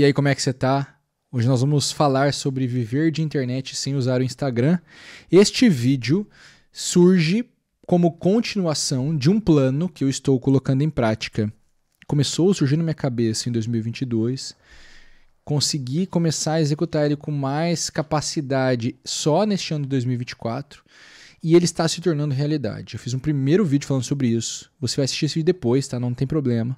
E aí, como é que você tá? Hoje nós vamos falar sobre viver de internet sem usar o Instagram. Este vídeo surge como continuação de um plano que eu estou colocando em prática. Começou a surgir na minha cabeça em 2022. Consegui começar a executar ele com mais capacidade só neste ano de 2024 e ele está se tornando realidade. Eu fiz um primeiro vídeo falando sobre isso. Você vai assistir esse vídeo depois, tá? Não tem problema.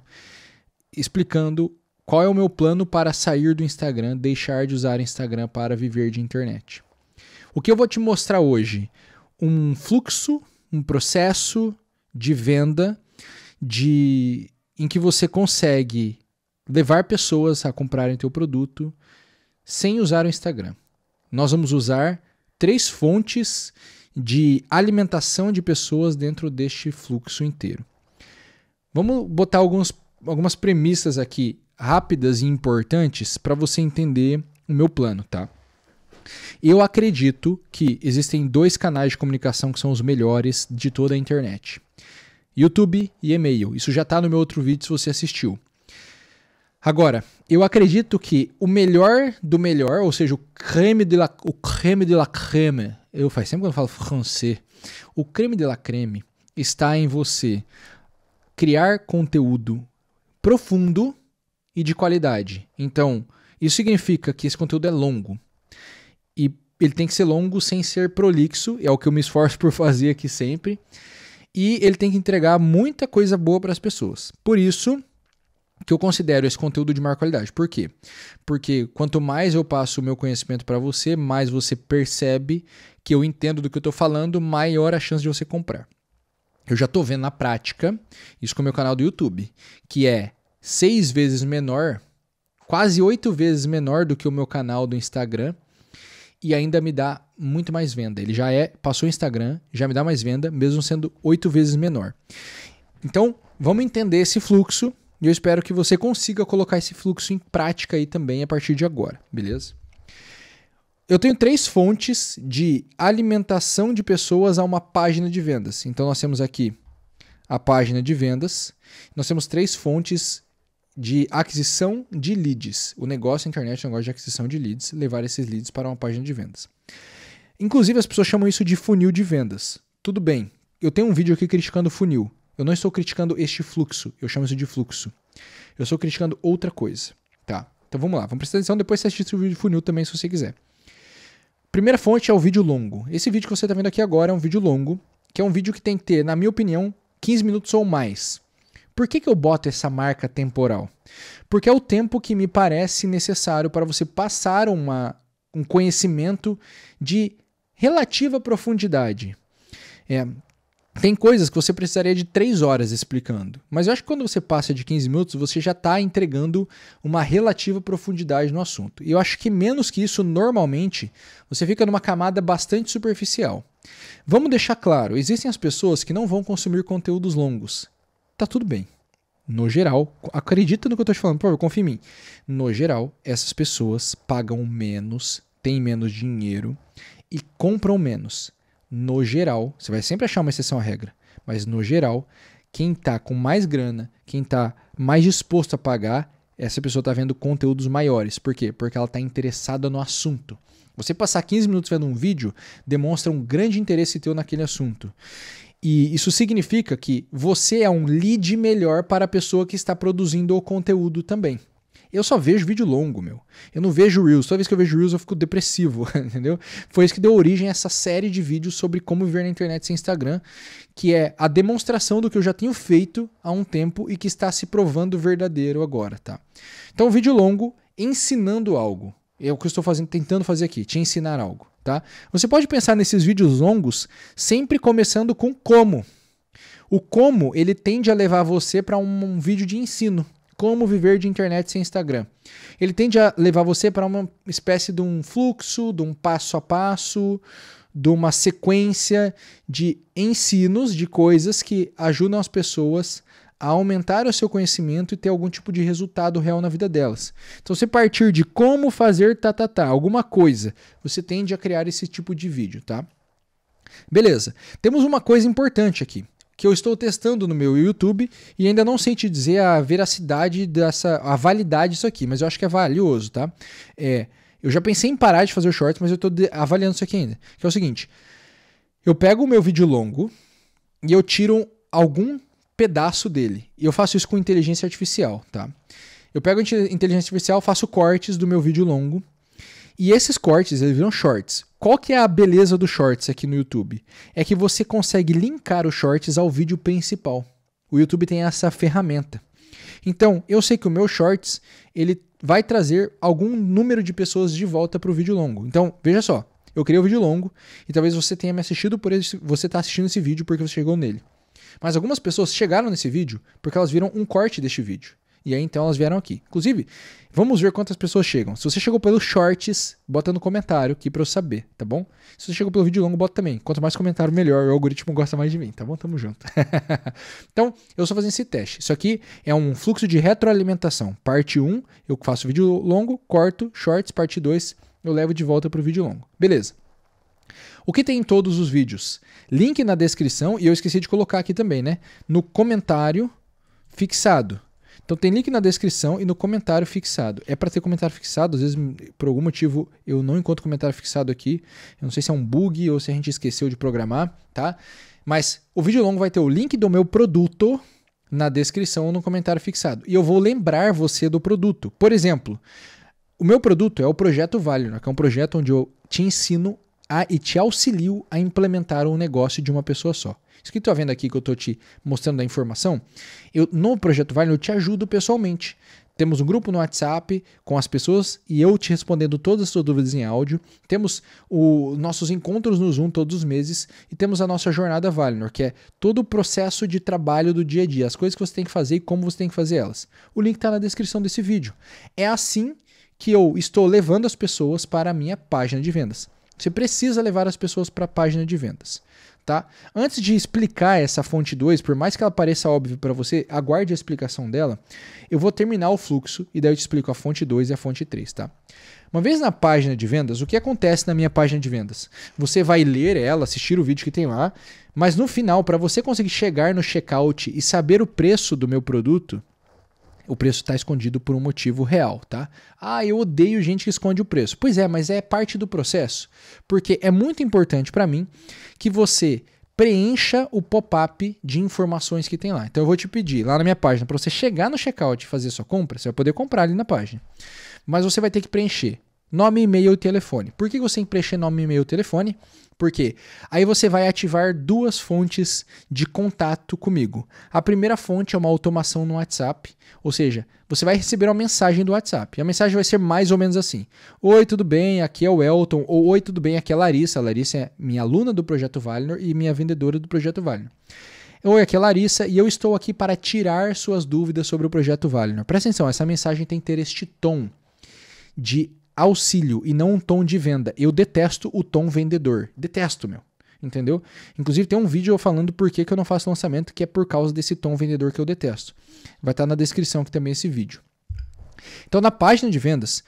Explicando qual é o meu plano para sair do Instagram, deixar de usar Instagram para viver de internet? O que eu vou te mostrar hoje? Um fluxo, um processo de venda de em que você consegue levar pessoas a comprarem teu produto sem usar o Instagram. Nós vamos usar três fontes de alimentação de pessoas dentro deste fluxo inteiro. Vamos botar alguns, algumas premissas aqui rápidas e importantes para você entender o meu plano, tá? Eu acredito que existem dois canais de comunicação que são os melhores de toda a internet: YouTube e e-mail. Isso já está no meu outro vídeo se você assistiu. Agora, eu acredito que o melhor do melhor, ou seja, o creme de la, o creme, de la creme, eu faz sempre quando eu falo francês, o creme de la creme está em você criar conteúdo profundo e de qualidade. Então, isso significa que esse conteúdo é longo. E ele tem que ser longo sem ser prolixo, é o que eu me esforço por fazer aqui sempre. E ele tem que entregar muita coisa boa para as pessoas. Por isso, que eu considero esse conteúdo de maior qualidade. Por quê? Porque quanto mais eu passo o meu conhecimento para você, mais você percebe que eu entendo do que eu estou falando, maior a chance de você comprar. Eu já estou vendo na prática, isso com o meu canal do YouTube, que é seis vezes menor, quase oito vezes menor do que o meu canal do Instagram e ainda me dá muito mais venda. Ele já é, passou o Instagram, já me dá mais venda, mesmo sendo oito vezes menor. Então, vamos entender esse fluxo e eu espero que você consiga colocar esse fluxo em prática aí também a partir de agora, beleza? Eu tenho três fontes de alimentação de pessoas a uma página de vendas. Então, nós temos aqui a página de vendas, nós temos três fontes de aquisição de leads. O negócio da internet é um negócio de aquisição de leads, levar esses leads para uma página de vendas. Inclusive, as pessoas chamam isso de funil de vendas. Tudo bem, eu tenho um vídeo aqui criticando funil. Eu não estou criticando este fluxo, eu chamo isso de fluxo. Eu estou criticando outra coisa. Tá, então vamos lá, vamos prestar atenção, depois você assiste o vídeo de funil também se você quiser. Primeira fonte é o vídeo longo. Esse vídeo que você está vendo aqui agora é um vídeo longo, que é um vídeo que tem que ter, na minha opinião, 15 minutos ou mais. Por que, que eu boto essa marca temporal? Porque é o tempo que me parece necessário para você passar uma, um conhecimento de relativa profundidade. É, tem coisas que você precisaria de três horas explicando, mas eu acho que quando você passa de 15 minutos, você já está entregando uma relativa profundidade no assunto. E eu acho que menos que isso, normalmente, você fica numa camada bastante superficial. Vamos deixar claro: existem as pessoas que não vão consumir conteúdos longos, tá tudo bem. No geral, acredita no que eu tô te falando, por favor, confia em mim. No geral, essas pessoas pagam menos, têm menos dinheiro e compram menos. No geral, você vai sempre achar uma exceção à regra, mas no geral, quem tá com mais grana, quem tá mais disposto a pagar, essa pessoa está vendo conteúdos maiores. Por quê? Porque ela está interessada no assunto. Você passar 15 minutos vendo um vídeo demonstra um grande interesse teu naquele assunto. E isso significa que você é um lead melhor para a pessoa que está produzindo o conteúdo também. Eu só vejo vídeo longo, meu. Eu não vejo Reels. Toda vez que eu vejo Reels eu fico depressivo, entendeu? Foi isso que deu origem a essa série de vídeos sobre como viver na internet sem Instagram, que é a demonstração do que eu já tenho feito há um tempo e que está se provando verdadeiro agora, tá? Então, vídeo longo ensinando algo. É o que eu estou fazendo, tentando fazer aqui, te ensinar algo. Tá? Você pode pensar nesses vídeos longos sempre começando com como. O como ele tende a levar você para um, um vídeo de ensino, como viver de internet sem Instagram. Ele tende a levar você para uma espécie de um fluxo, de um passo a passo, de uma sequência de ensinos de coisas que ajudam as pessoas a aumentar o seu conhecimento e ter algum tipo de resultado real na vida delas. Então, você partir de como fazer tá, tá, tá, alguma coisa, você tende a criar esse tipo de vídeo, tá? Beleza. Temos uma coisa importante aqui que eu estou testando no meu YouTube e ainda não sei te dizer a veracidade dessa, a validade disso aqui, mas eu acho que é valioso, tá? É, eu já pensei em parar de fazer short, mas eu estou avaliando isso aqui ainda. Que é o seguinte: eu pego o meu vídeo longo e eu tiro algum pedaço dele. E eu faço isso com inteligência artificial, tá? Eu pego a inteligência artificial, faço cortes do meu vídeo longo. E esses cortes, eles viram shorts. Qual que é a beleza dos shorts aqui no YouTube? É que você consegue linkar os shorts ao vídeo principal. O YouTube tem essa ferramenta. Então, eu sei que o meu shorts, ele vai trazer algum número de pessoas de volta para o vídeo longo. Então, veja só, eu criei o um vídeo longo e talvez você tenha me assistido por esse, você está assistindo esse vídeo porque você chegou nele. Mas algumas pessoas chegaram nesse vídeo porque elas viram um corte deste vídeo. E aí então elas vieram aqui. Inclusive, vamos ver quantas pessoas chegam. Se você chegou pelo shorts, bota no comentário aqui pra eu saber, tá bom? Se você chegou pelo vídeo longo, bota também. Quanto mais comentário, melhor. O algoritmo gosta mais de mim, tá bom? Tamo junto. então, eu sou fazendo esse teste. Isso aqui é um fluxo de retroalimentação. Parte 1, eu faço vídeo longo, corto, shorts, parte 2, eu levo de volta pro vídeo longo. Beleza. O que tem em todos os vídeos? Link na descrição, e eu esqueci de colocar aqui também, né? No comentário fixado. Então tem link na descrição e no comentário fixado. É para ter comentário fixado, às vezes por algum motivo eu não encontro comentário fixado aqui. Eu não sei se é um bug ou se a gente esqueceu de programar, tá? Mas o vídeo longo vai ter o link do meu produto na descrição ou no comentário fixado. E eu vou lembrar você do produto. Por exemplo, o meu produto é o Projeto Valor, né? que é um projeto onde eu te ensino a, e te auxilio a implementar um negócio de uma pessoa só. Isso que tu está vendo aqui que eu estou te mostrando a informação, eu no Projeto Vale eu te ajudo pessoalmente. Temos um grupo no WhatsApp com as pessoas e eu te respondendo todas as suas dúvidas em áudio. Temos o, nossos encontros no Zoom todos os meses e temos a nossa jornada Valinor, que é todo o processo de trabalho do dia a dia, as coisas que você tem que fazer e como você tem que fazer elas. O link está na descrição desse vídeo. É assim que eu estou levando as pessoas para a minha página de vendas. Você precisa levar as pessoas para a página de vendas. Tá? Antes de explicar essa fonte 2, por mais que ela pareça óbvia para você, aguarde a explicação dela. Eu vou terminar o fluxo e daí eu te explico a fonte 2 e a fonte 3, tá? Uma vez na página de vendas, o que acontece na minha página de vendas? Você vai ler ela, assistir o vídeo que tem lá, mas no final, para você conseguir chegar no checkout e saber o preço do meu produto, o preço está escondido por um motivo real, tá? Ah, eu odeio gente que esconde o preço. Pois é, mas é parte do processo, porque é muito importante para mim que você preencha o pop-up de informações que tem lá. Então eu vou te pedir lá na minha página para você chegar no checkout e fazer sua compra, você vai poder comprar ali na página. Mas você vai ter que preencher nome, e-mail e telefone. Por que você tem que preencher nome, e-mail e telefone? Por quê? Aí você vai ativar duas fontes de contato comigo. A primeira fonte é uma automação no WhatsApp, ou seja, você vai receber uma mensagem do WhatsApp. E a mensagem vai ser mais ou menos assim: Oi, tudo bem? Aqui é o Elton. Ou Oi, tudo bem? Aqui é a Larissa. A Larissa é minha aluna do Projeto Valinor e minha vendedora do Projeto Valinor. Oi, aqui é Larissa e eu estou aqui para tirar suas dúvidas sobre o projeto Valinor. Presta atenção, essa mensagem tem que ter este tom de auxílio e não um tom de venda. Eu detesto o tom vendedor. Detesto, meu. Entendeu? Inclusive tem um vídeo falando por que, que eu não faço lançamento, que é por causa desse tom vendedor que eu detesto. Vai estar tá na descrição aqui também esse vídeo. Então, na página de vendas,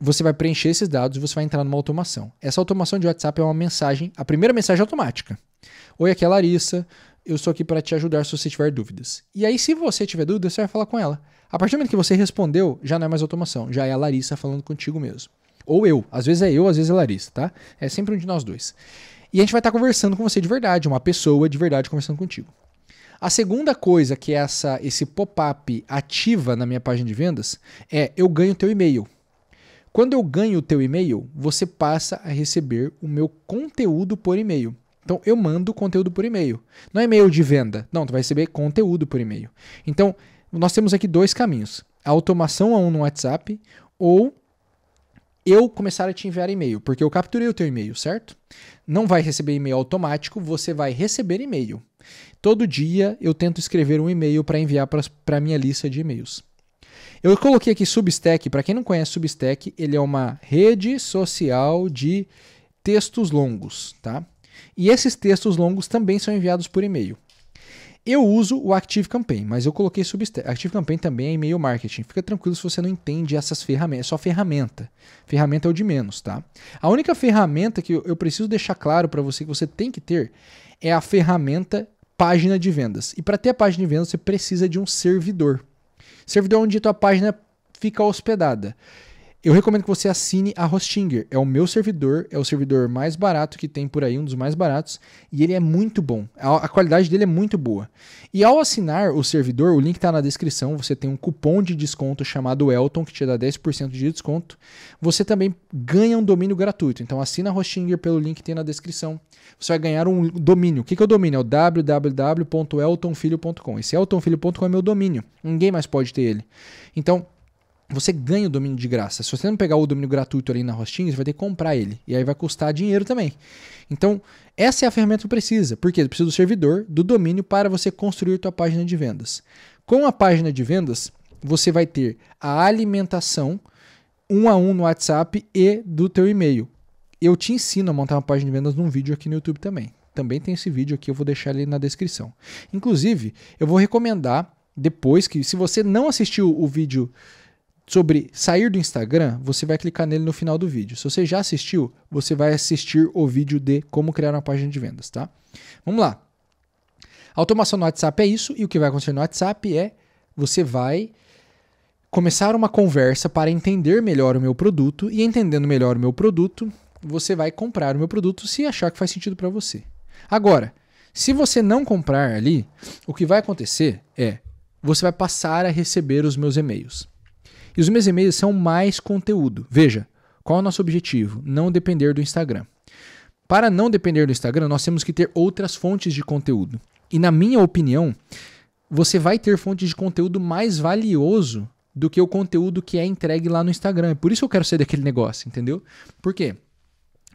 você vai preencher esses dados e você vai entrar numa automação. Essa automação de WhatsApp é uma mensagem, a primeira mensagem é automática. Oi, aqui é a Larissa, eu estou aqui para te ajudar se você tiver dúvidas. E aí, se você tiver dúvidas você vai falar com ela. A partir do momento que você respondeu, já não é mais automação, já é a Larissa falando contigo mesmo. Ou eu, às vezes é eu, às vezes é a Larissa, tá? É sempre um de nós dois. E a gente vai estar tá conversando com você de verdade, uma pessoa de verdade conversando contigo. A segunda coisa que essa, esse pop-up ativa na minha página de vendas é eu ganho teu e-mail. Quando eu ganho o teu e-mail, você passa a receber o meu conteúdo por e-mail. Então eu mando conteúdo por e-mail. Não é e-mail de venda. Não, tu vai receber conteúdo por e-mail. Então nós temos aqui dois caminhos: a automação a um no WhatsApp ou eu começar a te enviar e-mail, porque eu capturei o teu e-mail, certo? Não vai receber e-mail automático, você vai receber e-mail. Todo dia eu tento escrever um e-mail para enviar para a minha lista de e-mails. Eu coloquei aqui Substack, para quem não conhece Substack, ele é uma rede social de textos longos, tá? E esses textos longos também são enviados por e-mail. Eu uso o Active Campaign, mas eu coloquei Substack. Active Campaign também é e-mail marketing. Fica tranquilo se você não entende essas ferramentas, é só ferramenta. Ferramenta é o de menos, tá? A única ferramenta que eu preciso deixar claro para você que você tem que ter é a ferramenta página de vendas. E para ter a página de vendas, você precisa de um servidor. Servidor é onde a tua página fica hospedada. Eu recomendo que você assine a Hostinger. É o meu servidor, é o servidor mais barato que tem por aí, um dos mais baratos, e ele é muito bom. A, qualidade dele é muito boa. E ao assinar o servidor, o link está na descrição, você tem um cupom de desconto chamado Elton, que te dá 10% de desconto. Você também ganha um domínio gratuito. Então assina a Hostinger pelo link que tem na descrição. Você vai ganhar um domínio. O que, que é o domínio? É o www.eltonfilho.com. Esse eltonfilho.com é meu domínio. Ninguém mais pode ter ele. Então, você ganha o domínio de graça. Se você não pegar o domínio gratuito ali na Hosting, você vai ter que comprar ele. E aí vai custar dinheiro também. Então, essa é a ferramenta que precisa. Porque precisa do servidor, do domínio para você construir sua página de vendas. Com a página de vendas, você vai ter a alimentação um a um no WhatsApp e do teu e-mail. Eu te ensino a montar uma página de vendas num vídeo aqui no YouTube também. Também tem esse vídeo aqui, eu vou deixar ele na descrição. Inclusive, eu vou recomendar depois que, se você não assistiu o vídeo sobre sair do Instagram, você vai clicar nele no final do vídeo. Se você já assistiu, você vai assistir o vídeo de como criar uma página de vendas, tá? Vamos lá. A automação no WhatsApp é isso, e o que vai acontecer no WhatsApp é você vai começar uma conversa para entender melhor o meu produto, e entendendo melhor o meu produto, você vai comprar o meu produto se achar que faz sentido para você. Agora, se você não comprar ali, o que vai acontecer é você vai passar a receber os meus e-mails. E os meus e-mails são mais conteúdo. Veja, qual é o nosso objetivo? Não depender do Instagram. Para não depender do Instagram, nós temos que ter outras fontes de conteúdo. E na minha opinião, você vai ter fontes de conteúdo mais valioso do que o conteúdo que é entregue lá no Instagram. Por isso eu quero ser daquele negócio, entendeu? Por quê?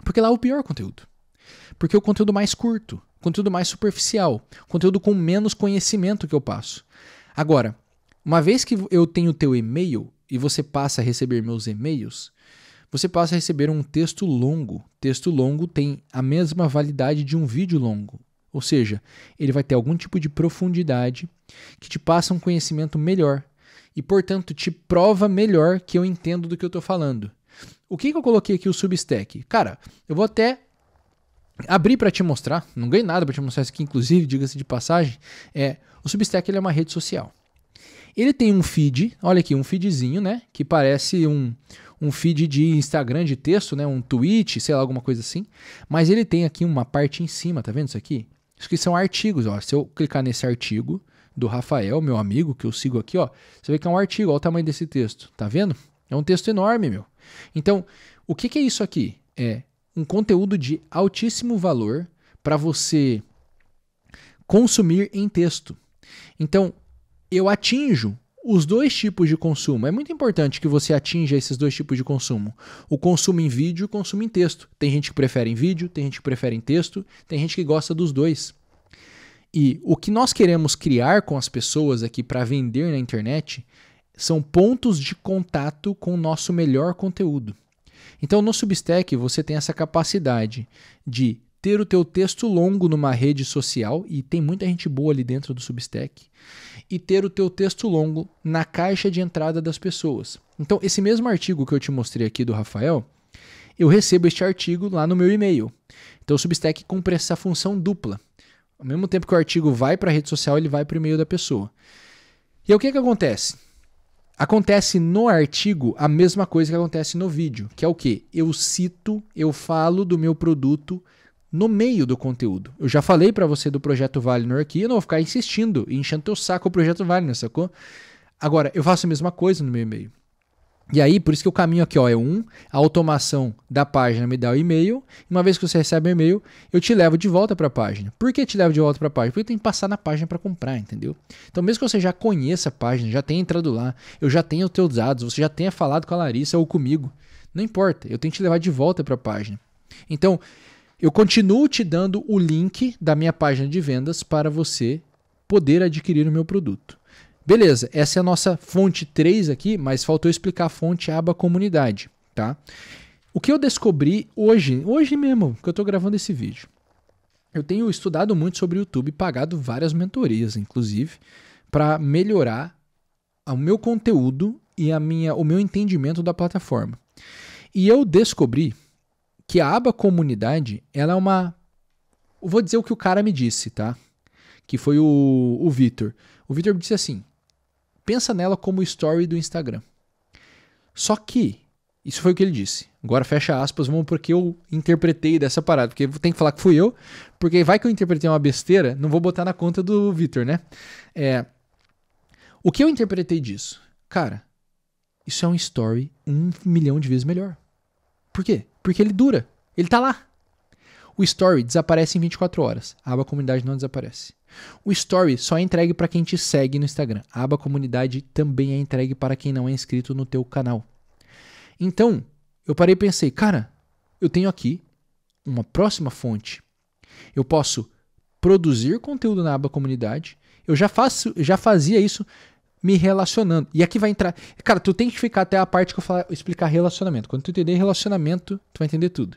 Porque lá é o pior conteúdo. Porque é o conteúdo mais curto, conteúdo mais superficial, conteúdo com menos conhecimento que eu passo. Agora, uma vez que eu tenho o teu e-mail, e você passa a receber meus e-mails, você passa a receber um texto longo. Texto longo tem a mesma validade de um vídeo longo. Ou seja, ele vai ter algum tipo de profundidade que te passa um conhecimento melhor e, portanto, te prova melhor que eu entendo do que eu estou falando. O que, que eu coloquei aqui o Substack? Cara, eu vou até abrir para te mostrar, não ganhei nada para te mostrar isso aqui, inclusive, diga-se de passagem, é o Substack ele é uma rede social. Ele tem um feed, olha aqui, um feedzinho, né? Que parece um, um feed de Instagram de texto, né? Um tweet, sei lá, alguma coisa assim. Mas ele tem aqui uma parte em cima, tá vendo isso aqui? Isso aqui são artigos, ó. Se eu clicar nesse artigo do Rafael, meu amigo, que eu sigo aqui, ó. Você vê que é um artigo, olha o tamanho desse texto, tá vendo? É um texto enorme, meu. Então, o que, que é isso aqui? É um conteúdo de altíssimo valor para você consumir em texto. Então, eu atinjo os dois tipos de consumo. É muito importante que você atinja esses dois tipos de consumo. O consumo em vídeo e o consumo em texto. Tem gente que prefere em vídeo, tem gente que prefere em texto, tem gente que gosta dos dois. E o que nós queremos criar com as pessoas aqui para vender na internet são pontos de contato com o nosso melhor conteúdo. Então no Substack você tem essa capacidade de ter o teu texto longo numa rede social e tem muita gente boa ali dentro do Substack e ter o teu texto longo na caixa de entrada das pessoas. Então, esse mesmo artigo que eu te mostrei aqui do Rafael, eu recebo este artigo lá no meu e-mail. Então, o Substack cumpre essa função dupla. Ao mesmo tempo que o artigo vai para a rede social, ele vai para o e-mail da pessoa. E o que, que acontece? Acontece no artigo a mesma coisa que acontece no vídeo, que é o que? Eu cito, eu falo do meu produto no meio do conteúdo. Eu já falei para você do Projeto Valinor aqui, eu não vou ficar insistindo e enchendo teu saco o Projeto Valinor, sacou? Agora, eu faço a mesma coisa no meu e-mail. E aí, por isso que o caminho aqui ó, é um, a automação da página me dá o e-mail, e uma vez que você recebe o e-mail, eu te levo de volta para a página. Por que te levo de volta para a página? Porque eu tenho que passar na página para comprar, entendeu? Então, mesmo que você já conheça a página, já tenha entrado lá, eu já tenha os teus dados, você já tenha falado com a Larissa ou comigo, não importa, eu tenho que te levar de volta para a página. Então, eu continuo te dando o link da minha página de vendas para você poder adquirir o meu produto. Beleza, essa é a nossa fonte 3 aqui, mas faltou explicar a fonte aba comunidade, tá? O que eu descobri hoje, hoje mesmo, que eu estou gravando esse vídeo. Eu tenho estudado muito sobre o YouTube, pagado várias mentorias, inclusive, para melhorar o meu conteúdo e a minha, o meu entendimento da plataforma. E eu descobri que a aba comunidade, ela é uma. Eu vou dizer o que o cara me disse, tá? Que foi o, o Vitor. O Vitor me disse assim: pensa nela como story do Instagram. Só que, isso foi o que ele disse. Agora fecha aspas, vamos porque eu interpretei dessa parada. Porque tem que falar que fui eu, porque vai que eu interpretei uma besteira, não vou botar na conta do Vitor, né? É, o que eu interpretei disso? Cara, isso é um story um milhão de vezes melhor. Por quê? Porque ele dura. Ele está lá. O story desaparece em 24 horas. A aba comunidade não desaparece. O story só é entregue para quem te segue no Instagram. A aba comunidade também é entregue para quem não é inscrito no teu canal. Então, eu parei e pensei, cara, eu tenho aqui uma próxima fonte. Eu posso produzir conteúdo na aba comunidade. Eu já faço, já fazia isso me relacionando. E aqui vai entrar. Cara, tu tem que ficar até a parte que eu falar, explicar relacionamento. Quando tu entender relacionamento, tu vai entender tudo.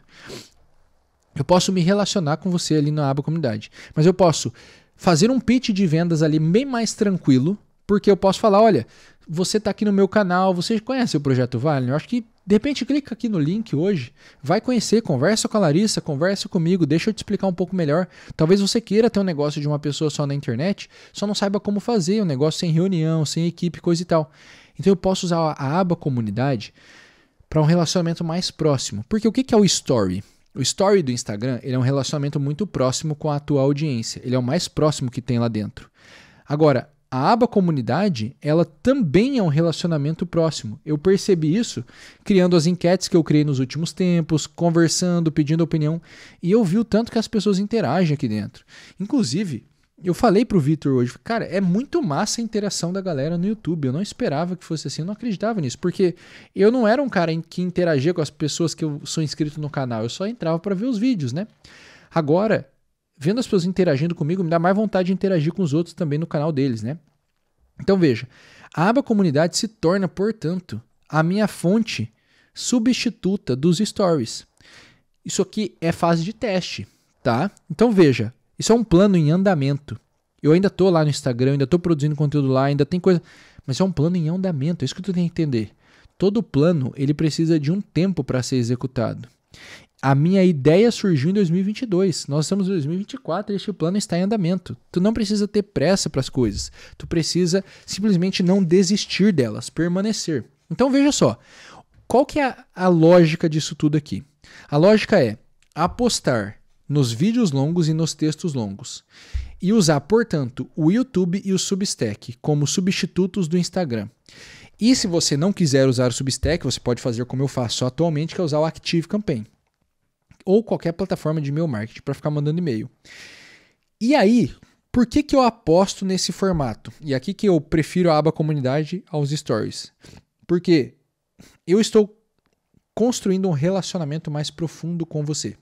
Eu posso me relacionar com você ali na aba comunidade, mas eu posso fazer um pitch de vendas ali bem mais tranquilo, porque eu posso falar, olha, você está aqui no meu canal, você conhece o projeto Vale? Eu acho que de repente, clica aqui no link hoje, vai conhecer, conversa com a Larissa, conversa comigo, deixa eu te explicar um pouco melhor. Talvez você queira ter um negócio de uma pessoa só na internet, só não saiba como fazer, um negócio sem reunião, sem equipe, coisa e tal. Então eu posso usar a aba comunidade para um relacionamento mais próximo. Porque o que é o story? O story do Instagram ele é um relacionamento muito próximo com a tua audiência. Ele é o mais próximo que tem lá dentro. Agora, a aba comunidade, ela também é um relacionamento próximo. Eu percebi isso criando as enquetes que eu criei nos últimos tempos, conversando, pedindo opinião, e eu vi o tanto que as pessoas interagem aqui dentro. Inclusive, eu falei pro Vitor hoje, cara, é muito massa a interação da galera no YouTube. Eu não esperava que fosse assim, eu não acreditava nisso, porque eu não era um cara que interagia com as pessoas que eu sou inscrito no canal, eu só entrava para ver os vídeos, né? Agora, vendo as pessoas interagindo comigo, me dá mais vontade de interagir com os outros também no canal deles, né? Então veja, a aba comunidade se torna, portanto, a minha fonte substituta dos stories. Isso aqui é fase de teste, tá? Então veja, isso é um plano em andamento. Eu ainda tô lá no Instagram, ainda tô produzindo conteúdo lá, ainda tem coisa, mas é um plano em andamento, é isso que tu tem que entender. Todo plano, ele precisa de um tempo para ser executado. A minha ideia surgiu em 2022. Nós estamos em 2024 e este plano está em andamento. Tu não precisa ter pressa para as coisas. Tu precisa simplesmente não desistir delas, permanecer. Então veja só, qual que é a, a lógica disso tudo aqui? A lógica é apostar nos vídeos longos e nos textos longos e usar, portanto, o YouTube e o Substack como substitutos do Instagram. E se você não quiser usar o Substack, você pode fazer como eu faço atualmente, que é usar o Active Campaign ou qualquer plataforma de e-mail marketing para ficar mandando e-mail. E aí, por que, que eu aposto nesse formato? E aqui que eu prefiro a aba comunidade aos stories. Porque eu estou construindo um relacionamento mais profundo com você.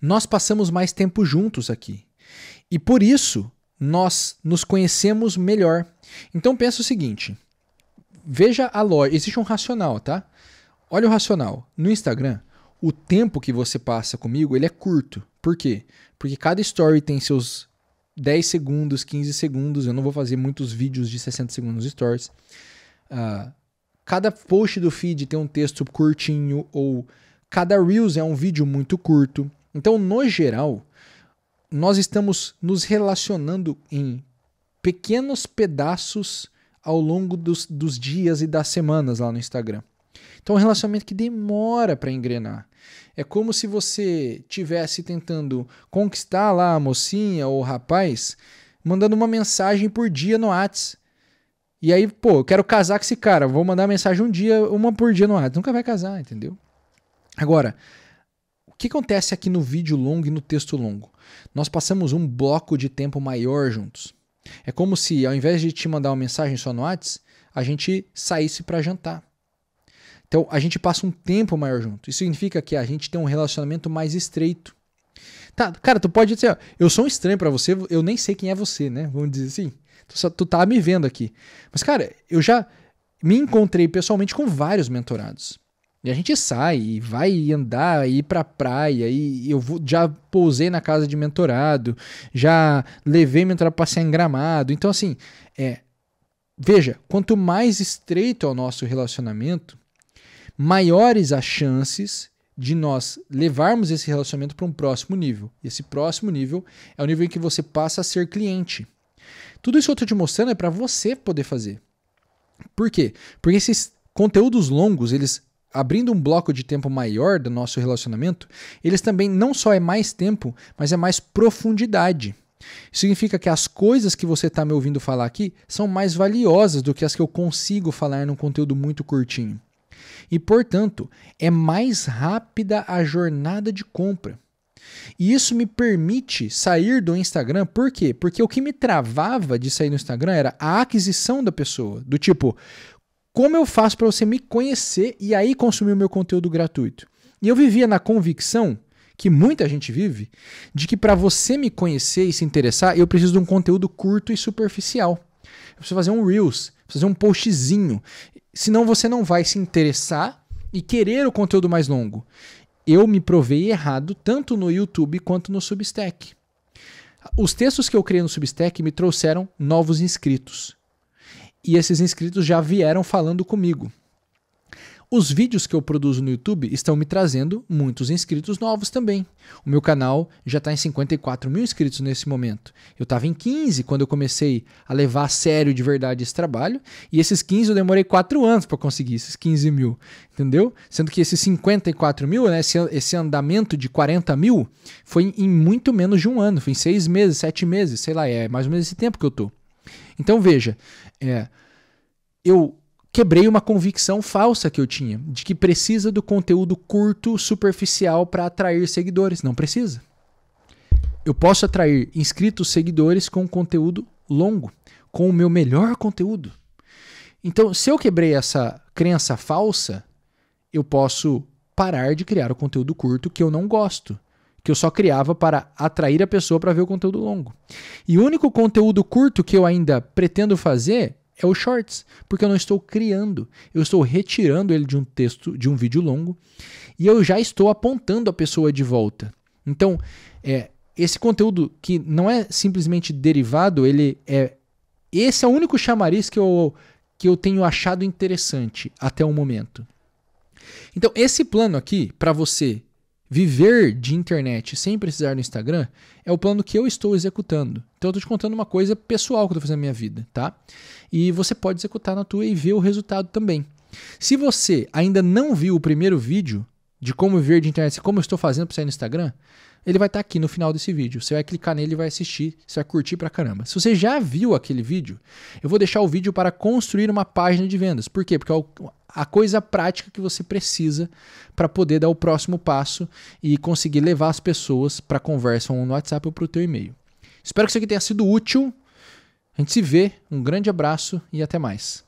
Nós passamos mais tempo juntos aqui. E por isso, nós nos conhecemos melhor. Então pensa o seguinte: veja a loja. Existe um racional, tá? Olha o racional. No Instagram, o tempo que você passa comigo, ele é curto. Por quê? Porque cada story tem seus 10 segundos, 15 segundos. Eu não vou fazer muitos vídeos de 60 segundos stories. Uh, cada post do feed tem um texto curtinho ou cada Reels é um vídeo muito curto. Então, no geral, nós estamos nos relacionando em pequenos pedaços ao longo dos, dos dias e das semanas lá no Instagram. Então, é um relacionamento que demora para engrenar. É como se você tivesse tentando conquistar lá a mocinha ou o rapaz, mandando uma mensagem por dia no Whats. E aí, pô, eu quero casar com esse cara, vou mandar mensagem um dia, uma por dia no Whats. Nunca vai casar, entendeu? Agora, o que acontece aqui no vídeo longo e no texto longo? Nós passamos um bloco de tempo maior juntos. É como se, ao invés de te mandar uma mensagem só no Whats, a gente saísse para jantar. Então a gente passa um tempo maior junto. Isso significa que a gente tem um relacionamento mais estreito. Tá, cara, tu pode dizer, ó, eu sou um estranho para você, eu nem sei quem é você, né? Vamos dizer assim. Tu, só, tu tá me vendo aqui. Mas, cara, eu já me encontrei pessoalmente com vários mentorados. E a gente sai e vai andar, e ir pra praia, e eu vou, já pousei na casa de mentorado, já levei mentorado pra passear em gramado. Então, assim, é. Veja, quanto mais estreito é o nosso relacionamento, maiores as chances de nós levarmos esse relacionamento para um próximo nível. E esse próximo nível é o nível em que você passa a ser cliente. Tudo isso que eu estou te mostrando é para você poder fazer. Por quê? Porque esses conteúdos longos, eles abrindo um bloco de tempo maior do nosso relacionamento, eles também não só é mais tempo, mas é mais profundidade. Isso significa que as coisas que você está me ouvindo falar aqui são mais valiosas do que as que eu consigo falar num conteúdo muito curtinho e, portanto, é mais rápida a jornada de compra. E isso me permite sair do Instagram, por quê? Porque o que me travava de sair do Instagram era a aquisição da pessoa, do tipo, como eu faço para você me conhecer e aí consumir o meu conteúdo gratuito? E eu vivia na convicção que muita gente vive, de que para você me conhecer e se interessar, eu preciso de um conteúdo curto e superficial preciso fazer um Reels, preciso fazer um postzinho. Senão você não vai se interessar e querer o conteúdo mais longo. Eu me provei errado tanto no YouTube quanto no Substack. Os textos que eu criei no Substack me trouxeram novos inscritos. E esses inscritos já vieram falando comigo. Os vídeos que eu produzo no YouTube estão me trazendo muitos inscritos novos também. O meu canal já está em 54 mil inscritos nesse momento. Eu estava em 15 quando eu comecei a levar a sério de verdade esse trabalho, e esses 15 eu demorei 4 anos para conseguir esses 15 mil, entendeu? Sendo que esses 54 mil, né, esse, esse andamento de 40 mil, foi em muito menos de um ano, foi em 6 meses, 7 meses, sei lá, é mais ou menos esse tempo que eu tô. Então veja, é, eu quebrei uma convicção falsa que eu tinha de que precisa do conteúdo curto, superficial para atrair seguidores. Não precisa. Eu posso atrair inscritos, seguidores com conteúdo longo, com o meu melhor conteúdo. Então, se eu quebrei essa crença falsa, eu posso parar de criar o conteúdo curto que eu não gosto, que eu só criava para atrair a pessoa para ver o conteúdo longo. E o único conteúdo curto que eu ainda pretendo fazer é o Shorts, porque eu não estou criando, eu estou retirando ele de um texto, de um vídeo longo, e eu já estou apontando a pessoa de volta. Então, é, esse conteúdo que não é simplesmente derivado, ele é esse é o único chamariz que eu que eu tenho achado interessante até o momento. Então, esse plano aqui para você Viver de internet sem precisar do Instagram é o plano que eu estou executando. Então eu estou te contando uma coisa pessoal que eu estou fazendo na minha vida, tá? E você pode executar na tua e ver o resultado também. Se você ainda não viu o primeiro vídeo de como viver de internet, como eu estou fazendo para sair no Instagram, ele vai estar tá aqui no final desse vídeo. Você vai clicar nele e vai assistir, você vai curtir pra caramba. Se você já viu aquele vídeo, eu vou deixar o vídeo para construir uma página de vendas. Por quê? Porque é a coisa prática que você precisa para poder dar o próximo passo e conseguir levar as pessoas para conversa ou no WhatsApp ou para o teu e-mail. Espero que isso aqui tenha sido útil. A gente se vê, um grande abraço e até mais.